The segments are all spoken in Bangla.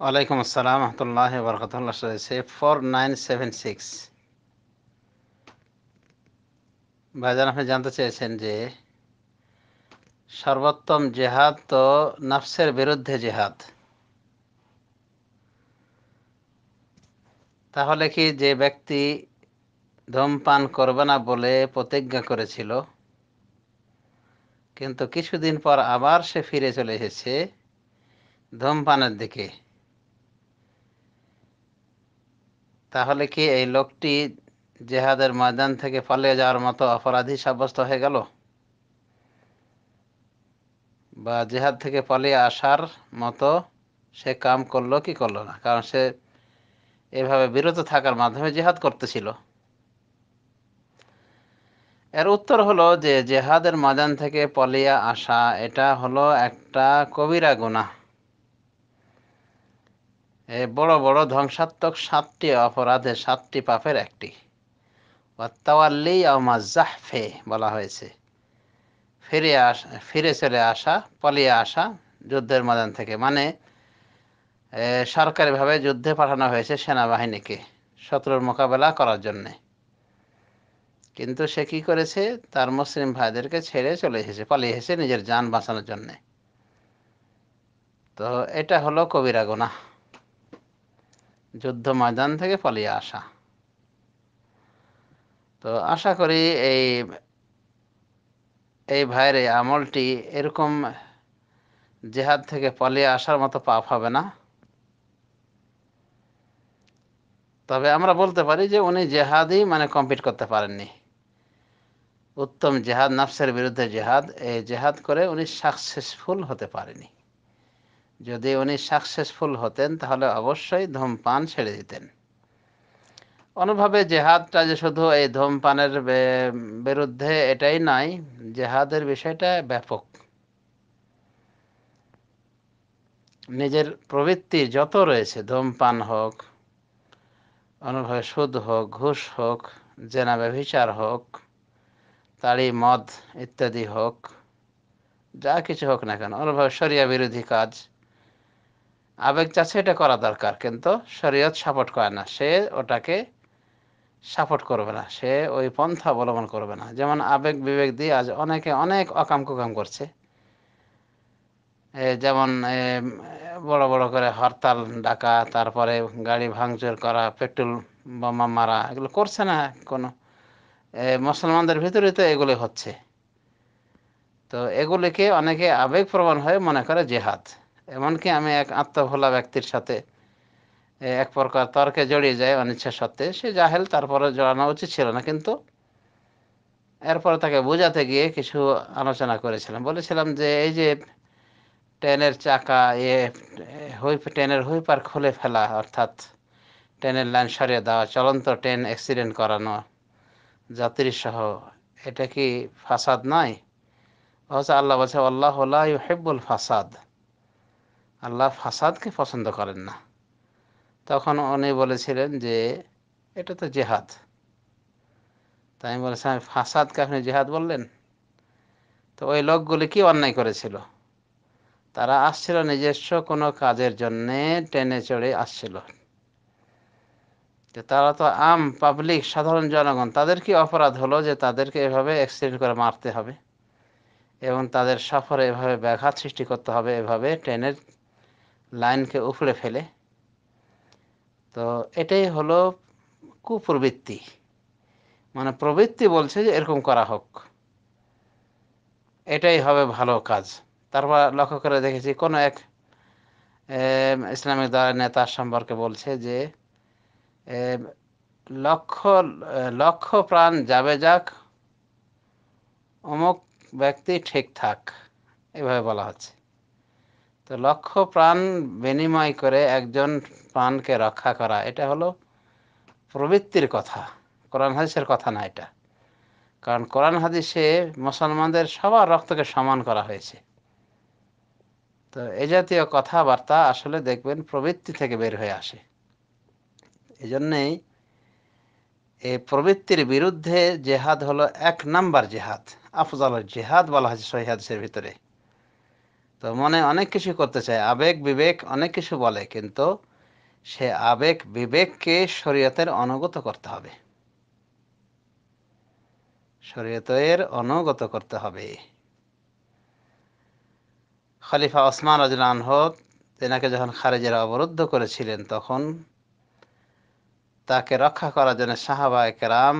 وعليكم السلام ورحمة الله وبركاته الله شهد سيف 4976 بعد ذلك نحن جانتا چاہتے ہیں جے সর্বোত্তম জেহাদ তো নাফসের বিরুদ্ধে জেহাদ তাহলে কি যে ব্যক্তি ধূমপান করবে না বলে প্রতিজ্ঞা করেছিল কিন্তু কিছুদিন পর আবার সে ফিরে চলে এসেছে ধূমপানের দিকে তাহলে কি এই লোকটি জেহাদের ময়দান থেকে পালিয়ে যাওয়ার মতো অপরাধী সাব্যস্ত হয়ে গেল বা জেহাদ থেকে পালিয়ে আসার মতো সে কাম করলো কি করলো না কারণ সে এভাবে বিরত থাকার মাধ্যমে জেহাদ করতেছিল এর উত্তর হলো যে জেহাদের মাদান থেকে পলিয়া আসা এটা হলো একটা কবিরা গুণা এ বড় বড় ধ্বংসাত্মক সাতটি অপরাধে সাতটি পাপের একটি ওয়াত্তাওয়াল্লি আও মাজাহফে বলা হয়েছে ফিরে আসা ফিরে চলে আসা পালিয়ে আসা যুদ্ধের ময়দান থেকে মানে সরকারিভাবে যুদ্ধে পাঠানো হয়েছে সেনাবাহিনীকে শত্রুর মোকাবেলা করার জন্যে কিন্তু সে কী করেছে তার মুসলিম ভাইদেরকে ছেড়ে চলে এসেছে পালিয়ে এসেছে নিজের যান বাঁচানোর জন্যে তো এটা হলো কবিরা গোনা যুদ্ধ ময়দান থেকে পালিয়ে আসা তো আশা করি এই এই ভাইয়ের এই আমলটি এরকম জেহাদ থেকে পালিয়ে আসার মতো পাপ হবে না তবে আমরা বলতে পারি যে উনি জেহাদই মানে কমপ্লিট করতে পারেননি উত্তম জেহাদ নাফসের বিরুদ্ধে জেহাদ এই জেহাদ করে উনি সাকসেসফুল হতে পারেনি যদি উনি সাকসেসফুল হতেন তাহলে অবশ্যই ধূমপান ছেড়ে দিতেন অনুভাবে জেহাদটা যে শুধু এই ধূমপানের বিরুদ্ধে এটাই নাই জেহাদের বিষয়টা ব্যাপক নিজের প্রবৃত্তি যত রয়েছে ধূমপান হোক অনুভবে সুদ হোক ঘুষ হোক জেনা ব্যভিচার হোক তাড়ি মদ ইত্যাদি হোক যা কিছু হোক না কেন অনুভব সরিয়া বিরোধী কাজ আবেগ চাচ্ছে এটা করা দরকার কিন্তু শরীয়ত সাপোর্ট করে না সে ওটাকে সাপোর্ট করবে না সে ওই পন্থা অবলম্বন করবে না যেমন আবেগ বিবেক দিয়ে আজ অনেকে অনেক অকাম কুকাম করছে যেমন বড় বড় করে হরতাল ডাকা তারপরে গাড়ি ভাঙচুর করা পেট্রোল বোমা মারা এগুলো করছে না কোনো মুসলমানদের ভিতরে তো এগুলো হচ্ছে তো এগুলিকে অনেকে আবেগ হয়ে মনে করে জেহাদ এমনকি আমি এক আত্মভোলা ব্যক্তির সাথে এক প্রকার তর্কে জড়িয়ে যায় অনিচ্ছা সত্ত্বে সে জাহেল তারপরে জড়ানো উচিত ছিল না কিন্তু এরপরে তাকে বোঝাতে গিয়ে কিছু আলোচনা করেছিলাম বলেছিলাম যে এই যে ট্রেনের চাকা এ হুই ট্রেনের হুইপার খুলে ফেলা অর্থাৎ ট্রেনের লাইন সরিয়ে দেওয়া চলন্ত ট্রেন অ্যাক্সিডেন্ট করানো যাত্রীসহ এটা কি ফাসাদ নয় অথচ আল্লাহ বলছে আল্লাহ হেব্বুল ফাসাদ আল্লাহ ফাসাদকে পছন্দ করেন না তখন উনি বলেছিলেন যে এটা তো জেহাদ তাই আমি বলেছি আমি ফাসাদকে আপনি জেহাদ বললেন তো ওই লোকগুলি কি অন্যায় করেছিল তারা আসছিল নিজস্ব কোনো কাজের জন্যে ট্রেনে চড়ে আসছিল তারা তো আম পাবলিক সাধারণ জনগণ তাদের কি অপরাধ হলো যে তাদেরকে এভাবে অ্যাক্সিডেন্ট করে মারতে হবে এবং তাদের সফরে এভাবে ব্যাঘাত সৃষ্টি করতে হবে এভাবে ট্রেনের লাইনকে উপড়ে ফেলে তো এটাই হলো কুপ্রবৃত্তি মানে প্রবৃত্তি বলছে যে এরকম করা হোক এটাই হবে ভালো কাজ তারপর লক্ষ্য করে দেখেছি কোনো এক ইসলামিক দলের নেতার সম্পর্কে বলছে যে লক্ষ লক্ষ প্রাণ যাবে যাক অমুক ব্যক্তি ঠিক থাক এভাবে বলা হচ্ছে তো লক্ষ প্রাণ বিনিময় করে একজন প্রাণকে রক্ষা করা এটা হলো প্রবৃত্তির কথা কোরআন হাদিসের কথা না এটা কারণ কোরআন হাদিসে মুসলমানদের সবার রক্তকে সমান করা হয়েছে তো এ জাতীয় কথাবার্তা আসলে দেখবেন প্রবৃত্তি থেকে বের হয়ে আসে এই জন্যেই এই প্রবৃত্তির বিরুদ্ধে জেহাদ হলো এক নাম্বার জেহাদ আফজাল জেহাদ বলা হয়েছে সহিহাদিসের ভিতরে তো মনে অনেক কিছু করতে চায় আবেগ বিবেক অনেক কিছু বলে কিন্তু সে আবেগ বিবেককে শরীয়তের অনুগত করতে হবে শরীয়তের অনুগত করতে হবে খলিফা ওসমান রাজুল আনহ তেনাকে যখন খারেজেরা অবরুদ্ধ করেছিলেন তখন তাকে রক্ষা করার জন্য সাহাবা একরাম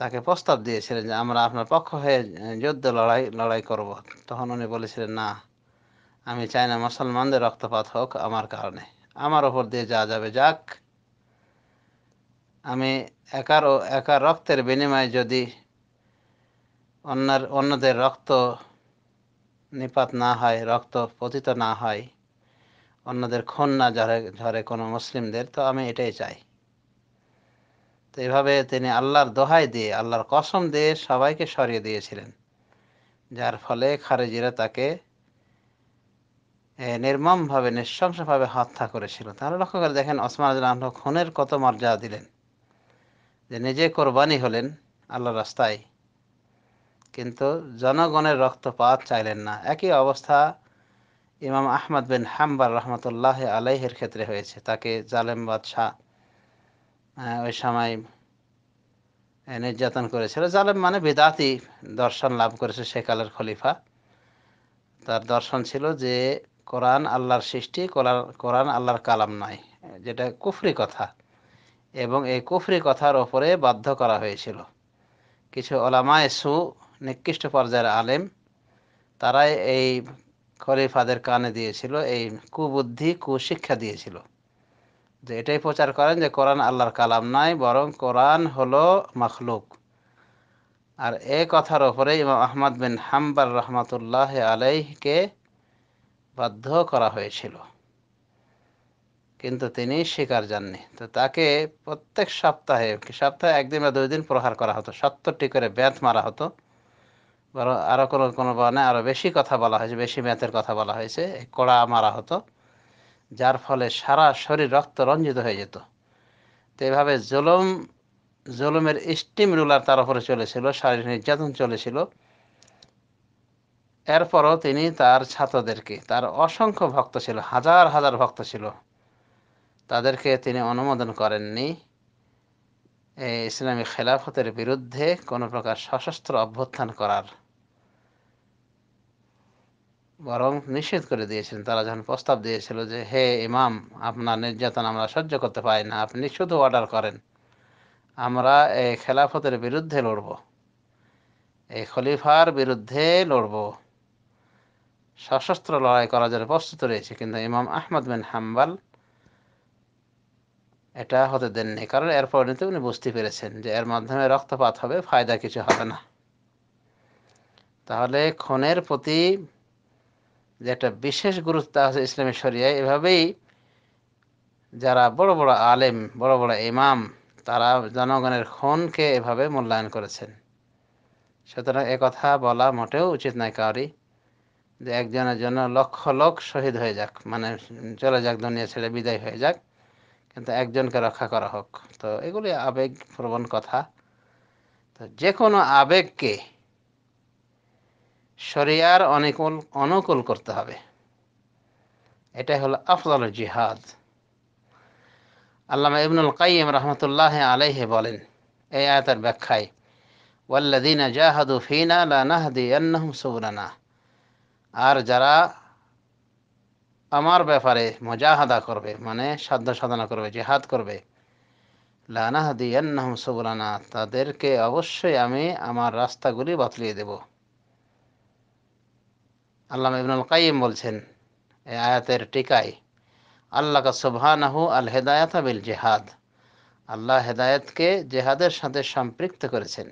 তাকে প্রস্তাব দিয়েছিলেন যে আমরা আপনার পক্ষ হয়ে যুদ্ধ লড়াই লড়াই করব তখন উনি বলেছিলেন না আমি চাই না মুসলমানদের রক্তপাত হোক আমার কারণে আমার ওপর দিয়ে যা যাবে যাক আমি একার একার রক্তের বিনিময়ে যদি অন্যের অন্যদের রক্ত নিপাত না হয় রক্ত পতিত না হয় অন্যদের খুন না ঝরে ঝরে কোনো মুসলিমদের তো আমি এটাই চাই তো এভাবে তিনি আল্লাহর দোহাই দিয়ে আল্লাহর কসম দিয়ে সবাইকে সরিয়ে দিয়েছিলেন যার ফলে খারেজিরা তাকে নির্মমভাবে নৃশংসভাবে হত্যা করেছিল তাহলে লক্ষ্য করে দেখেন ওসমান আল্লাহ খুনের কত মর্যাদা দিলেন যে নিজে কোরবানি হলেন আল্লাহ রাস্তায় কিন্তু জনগণের রক্তপাত চাইলেন না একই অবস্থা ইমাম আহমদ বিন হাম্বার রহমতুল্লাহ আলাইহের ক্ষেত্রে হয়েছে তাকে জালেম বাদশাহ হ্যাঁ, ওই সময় নির্যাতন করেছিল জালেম মানে বেদাতি দর্শন লাভ করেছে সেকালের খলিফা তার দর্শন ছিল যে কোরআন আল্লাহর সৃষ্টি কোরআন কোরআন আল্লাহর কালাম নয় যেটা কুফরি কথা এবং এই কুফরি কথার ওপরে বাধ্য করা হয়েছিল কিছু ওলামায় সু নিকৃষ্ট পর্যায়ের আলেম তারাই এই খলিফাদের কানে দিয়েছিল এই কুবুদ্ধি কুশিক্ষা দিয়েছিল যে এটাই প্রচার করেন যে কোরআন আল্লাহর কালাম নাই বরং কোরআন হলো মখলুক আর এ কথার ওপরে ইমাম আহমদ বিন হাম্বার রহমতুল্লাহ আলাইহকে বাধ্য করা হয়েছিল কিন্তু তিনি স্বীকার যাননি তো তাকে প্রত্যেক সপ্তাহে সপ্তাহে একদিন বা দুই দিন প্রহার করা হতো সত্তরটি করে ব্যাথ মারা হতো বরং আরও কোনো কোনো মানে আরও বেশি কথা বলা হয়েছে বেশি ম্যাথের কথা বলা হয়েছে কড়া মারা হতো যার ফলে সারা শরীর রক্ত রঞ্জিত হয়ে যেত তো এভাবে জুলুম জুলুমের স্টিম রুলার তার উপরে চলেছিল শারীরিক নির্যাতন চলেছিল এরপরও তিনি তার ছাত্রদেরকে তার অসংখ্য ভক্ত ছিল হাজার হাজার ভক্ত ছিল তাদেরকে তিনি অনুমোদন করেননি এই ইসলামী খেলাফতের বিরুদ্ধে কোনো প্রকার সশস্ত্র অভ্যুত্থান করার বরং নিষেধ করে দিয়েছেন তারা যখন প্রস্তাব দিয়েছিল যে হে ইমাম আপনার নির্যাতন আমরা সহ্য করতে পারি না আপনি শুধু অর্ডার করেন আমরা এই খেলাফতের বিরুদ্ধে লড়ব এই খলিফার বিরুদ্ধে লড়ব সশস্ত্র লড়াই করার জন্য প্রস্তুত রয়েছে কিন্তু ইমাম আহমদ বিন হাম্বাল এটা হতে দেননি কারণ এর পরিণতি উনি বুঝতে পেরেছেন যে এর মাধ্যমে রক্তপাত হবে ফায়দা কিছু হবে না তাহলে খনের প্রতি যে একটা বিশেষ গুরুত্ব আছে ইসলামী শরিয়ায় এভাবেই যারা বড় বড় আলেম বড় বড় ইমাম তারা জনগণের খনকে এভাবে মূল্যায়ন করেছেন সুতরাং কথা বলা মোটেও উচিত নয় কাউরি যে একজনের জন্য লক্ষ লোক শহীদ হয়ে যাক মানে চলে যাক দুনিয়া ছেড়ে বিদায় হয়ে যাক কিন্তু একজনকে রক্ষা করা হোক তো এগুলি আবেগ প্রবণ কথা তো যে কোনো আবেগকে শরিয়ার অনেকুল অনুকূল করতে হবে এটাই হলো আফজাল জিহাদ আল্লামা ইবনুল কাইম রহমতুল্লাহ আলাইহে বলেন এই আয়াতের ব্যাখ্যায় ওয়াল্লাদিনা জাহাদু ফিনা লানাহদি আন্নাহম সুবরানা আর যারা আমার ব্যাপারে মজাহাদা করবে মানে সাধ্য সাধনা করবে জেহাদ করবে লানাহদি আন্নাহম সুবরানা তাদেরকে অবশ্যই আমি আমার রাস্তাগুলি বাতলিয়ে দেবো আল্লাহ ইবনুল কাইম বলছেন এই আয়াতের টিকায় আল্লাহ সুবহানাহু আল হেদায়ত আবিল জেহাদ আল্লাহ হেদায়তকে জেহাদের সাথে সম্পৃক্ত করেছেন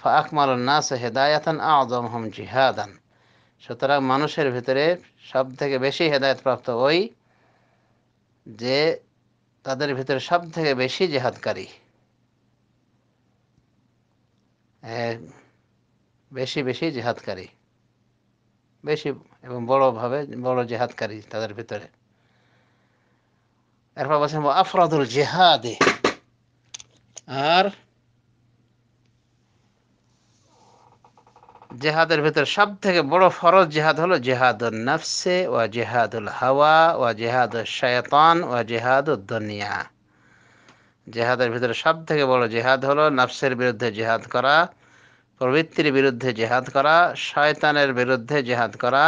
ফাকমাল নাস হেদায়তান আজম হম জিহাদান সুতরাং মানুষের ভিতরে সব থেকে বেশি হেদায়ত প্রাপ্ত ওই যে তাদের ভিতরে সব থেকে বেশি জেহাদকারী বেশি বেশি জেহাদকারী বেশি এবং বড়ভাবে বড় জেহাদকারী তাদের ভিতরে এরপর বলছেন আফরাদুল জেহাদে আর জেহাদের ভিতর সব থেকে বড় ফরজ জেহাদ হলো জেহাদুল নফসে ওয়া জেহাদুল হাওয়া ওয়া জেহাদুল শায়তান ওয়া জেহাদুল দুনিয়া জেহাদের ভিতরে সব থেকে বড় জেহাদ হলো নফসের বিরুদ্ধে জেহাদ করা প্রবৃত্তির বিরুদ্ধে জেহাদ করা শয়তানের বিরুদ্ধে জেহাদ করা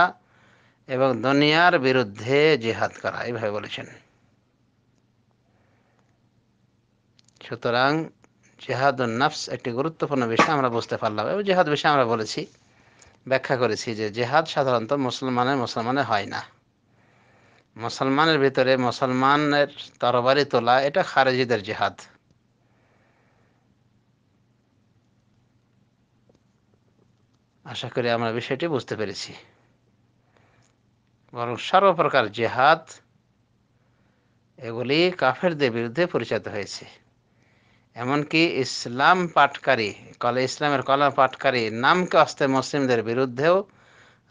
এবং দুনিয়ার বিরুদ্ধে জেহাদ করা এইভাবে বলেছেন সুতরাং জেহাদ নাফস একটি গুরুত্বপূর্ণ বিষয় আমরা বুঝতে পারলাম এবং জেহাদ বিষয়ে আমরা বলেছি ব্যাখ্যা করেছি যে জেহাদ সাধারণত মুসলমানের মুসলমানে হয় না মুসলমানের ভিতরে মুসলমানের তরবারি তোলা এটা খারেজিদের জেহাদ আশা করি আমরা বিষয়টি বুঝতে পেরেছি বরং সর্বপ্রকার জেহাদ এগুলি কাফেরদের বিরুদ্ধে পরিচালিত হয়েছে এমনকি ইসলাম পাঠকারী কলে ইসলামের কলা পাঠকারী নামকে অস্তে মুসলিমদের বিরুদ্ধেও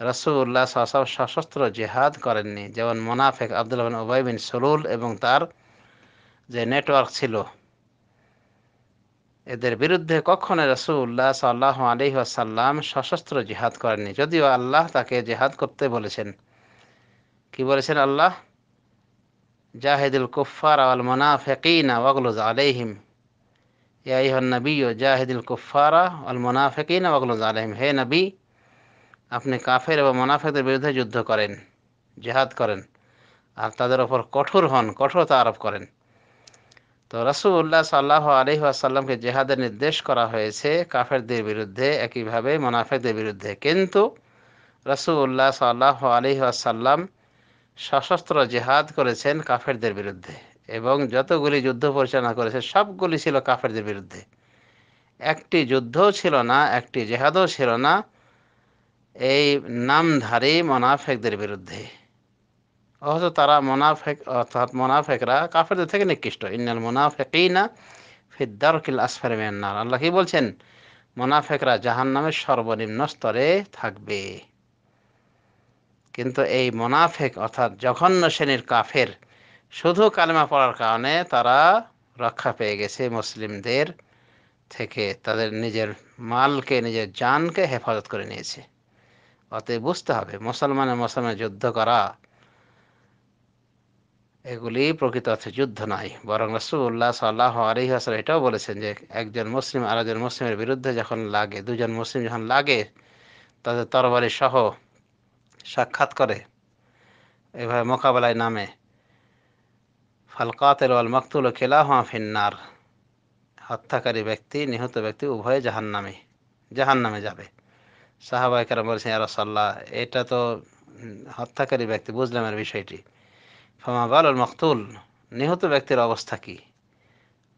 রসুল্লাহ সসব সশস্ত্র জেহাদ করেননি যেমন মোনাফেক আবদুল্লাহ বিন ওবাই বিন সলুল এবং তার যে নেটওয়ার্ক ছিল এদের বিরুদ্ধে কখনো রসুল্লাহ সাল্লাহ আলহি আসাল্লাম সশস্ত্র জিহাদ করেননি যদিও আল্লাহ তাকে জেহাদ করতে বলেছেন কি বলেছেন আল্লাহ জাহেদুল কুফার আল মোনাফেকিনা ওগলুজ আলহিম নবী ও জাহেদুল কুফারা আল মোনাফেকিনা ওগলুজ আলহিম হে নবী আপনি কাফের এবং মোনাফেকদের বিরুদ্ধে যুদ্ধ করেন জেহাদ করেন আর তাদের ওপর কঠোর হন কঠোরতা আরোপ করেন তো উল্লাহ সাল্লাহ আলহি আসাল্লামকে জেহাদের নির্দেশ করা হয়েছে কাফেরদের বিরুদ্ধে একইভাবে মোনাফেকদের বিরুদ্ধে কিন্তু রাসুল্লাহ সাল্লাহ আলহি আসাল্লাম সশস্ত্র জেহাদ করেছেন কাফেরদের বিরুদ্ধে এবং যতগুলি যুদ্ধ পরিচালনা করেছে সবগুলি ছিল কাফেরদের বিরুদ্ধে একটি যুদ্ধও ছিল না একটি জেহাদও ছিল না এই নামধারী মোনাফেকদের বিরুদ্ধে অথচ তারা মোনাফেক অর্থাৎ মোনাফেকরা কাফেরদের থেকে নিকৃষ্ট ইন্নাল ফিদ্দার কিল আসফার মেয়ান্নার আল্লাহ কি বলছেন মোনাফেকরা জাহান নামের সর্বনিম্ন স্তরে থাকবে কিন্তু এই মোনাফেক অর্থাৎ জঘন্য শ্রেণীর কাফের শুধু কালেমা পড়ার কারণে তারা রক্ষা পেয়ে গেছে মুসলিমদের থেকে তাদের নিজের মালকে নিজের জানকে হেফাজত করে নিয়েছে অতএব বুঝতে হবে মুসলমানের মুসলমানের যুদ্ধ করা এগুলি প্রকৃত অর্থে যুদ্ধ নয় বরং রসুল্লাহ সাল্লাহ আলহিহাসাল এটাও বলেছেন যে একজন মুসলিম আরেকজন মুসলিমের বিরুদ্ধে যখন লাগে দুজন মুসলিম যখন লাগে তাদের তরবারি সহ সাক্ষাৎ করে এভাবে মোকাবেলায় নামে ফালকাতের ওয়াল মকতুল কেলা হওয়া ফিন্নার হত্যাকারী ব্যক্তি নিহত ব্যক্তি উভয়ে জাহান্নামে জাহান্নামে যাবে বলেছেন বলছেন সাল্লাহ এটা তো হত্যাকারী ব্যক্তি বুঝলামের বিষয়টি ফমাবাল মকতুল নিহত ব্যক্তির অবস্থা কি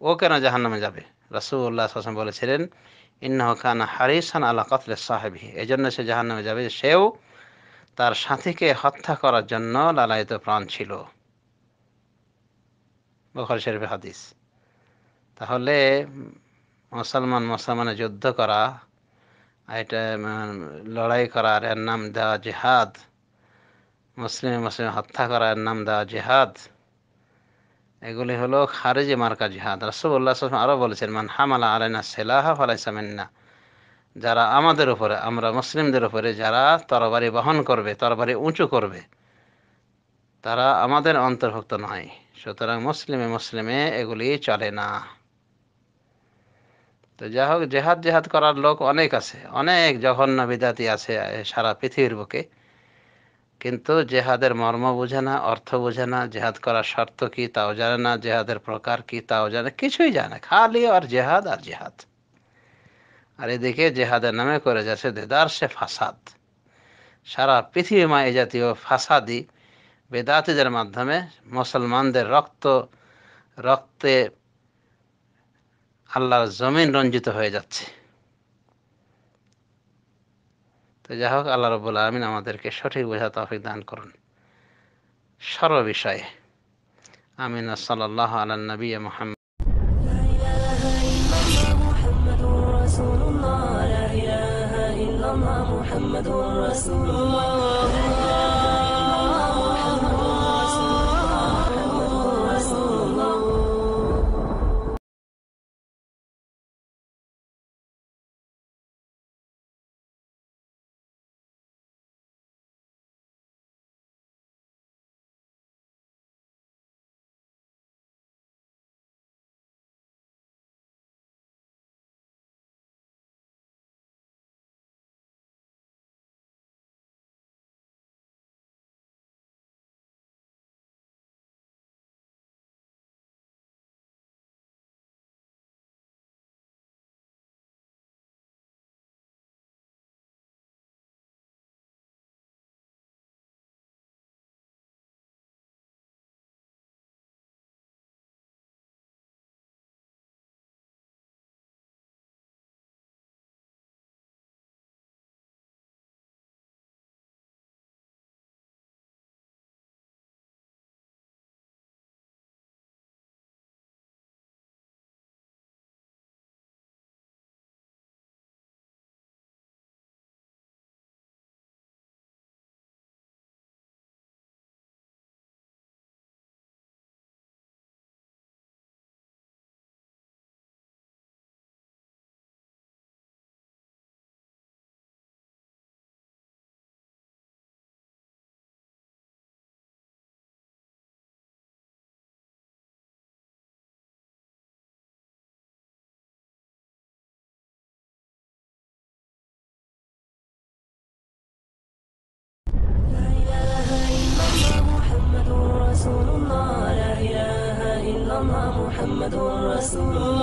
ও কেন জাহান্নামে যাবে রাসুল্লাহ হাসান বলেছিলেন ইন্নাহ হারিসান আল্লাহ কতলে সাহেবি এই জন্য সে জাহান্নামে যাবে সেও তার সাথীকে হত্যা করার জন্য লালায়িত প্রাণ ছিল বখর শরীফ হাদিস তাহলে মুসলমান মুসলমানে যুদ্ধ করা এটা লড়াই করার এর নাম দেওয়া জেহাদ মুসলিম মুসলিম হত্যা করার নাম দেওয়া জেহাদ এগুলি হলো খারেজি মার্কা জেহাদ রাসুল্লাহ আরও বলেছেন মান হামালা আলাইনা সেলাহা না যারা আমাদের উপরে আমরা মুসলিমদের উপরে যারা তরবারি বহন করবে তরবারি উঁচু করবে তারা আমাদের অন্তর্ভুক্ত নয় সুতরাং মুসলিমে মুসলিমে এগুলি চলে না তো যাই হোক জেহাদ জেহাদ করার লোক অনেক আছে অনেক জঘন্য বিদাতি আছে সারা পৃথিবীর বুকে কিন্তু জেহাদের মর্ম বোঝে না অর্থ বোঝে না জেহাদ করার শর্ত কি তাও জানে না জেহাদের প্রকার কি তাও জানে কিছুই জানে খালি আর জেহাদ আর জেহাদ আর এদিকে জেহাদের নামে করে যাচ্ছে দেদার সে ফাসাদ সারা পৃথিবীমা এই জাতীয় ফাসাদি বেদাতিদের মাধ্যমে মুসলমানদের রক্ত রক্তে আল্লাহর জমিন রঞ্জিত হয়ে যাচ্ছে তো যাই হোক আল্লাহ রবুল আলমিন আমাদেরকে সঠিক বোঝা তফিক দান করুন সর্ব বিষয়ে আমিন সাল্লাহ আল্লাহ নবী মোহাম্মদ محمد رسول الله محمد رسول الله